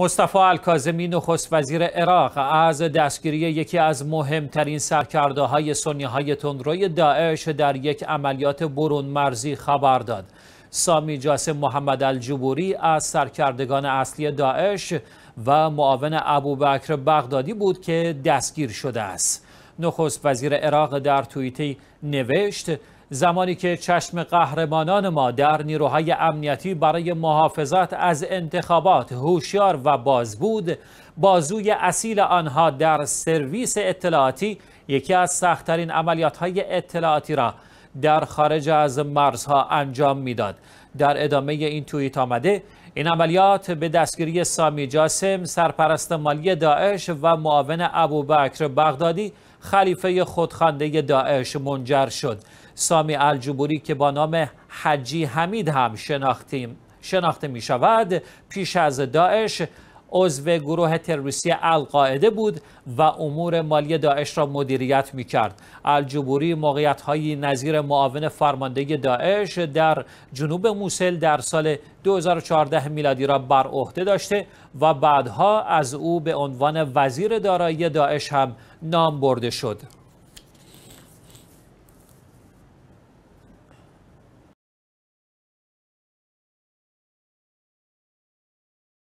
مصطفی الکاظمی نخست وزیر عراق از دستگیری یکی از مهمترین سرکرده های سنی های تندروی داعش در یک عملیات برون مرزی خبر داد. سامی جاسم محمد الجبوری از سرکردگان اصلی داعش و معاون ابوبکر بغدادی بود که دستگیر شده است. نخست وزیر عراق در توییتی نوشت زمانی که چشم قهرمانان ما در نیروهای امنیتی برای محافظت از انتخابات هوشیار و باز بود بازوی اصیل آنها در سرویس اطلاعاتی یکی از سختترین عملیات های اطلاعاتی را در خارج از مرزها انجام میداد در ادامه این توییت آمده این عملیات به دستگیری سامی جاسم سرپرست مالی داعش و معاون ابوبکر بغدادی خلیفه خودخوانده داعش منجر شد سامی الجبوری که با نام حجی حمید هم شناخته می شود پیش از داعش عضو گروه تروریستی القاعده بود و امور مالی داعش را مدیریت می کرد الجبوری موقعیت های نظیر معاون فرمانده داعش در جنوب موسل در سال 2014 میلادی را بر عهده داشته و بعدها از او به عنوان وزیر دارایی داعش هم نام برده شد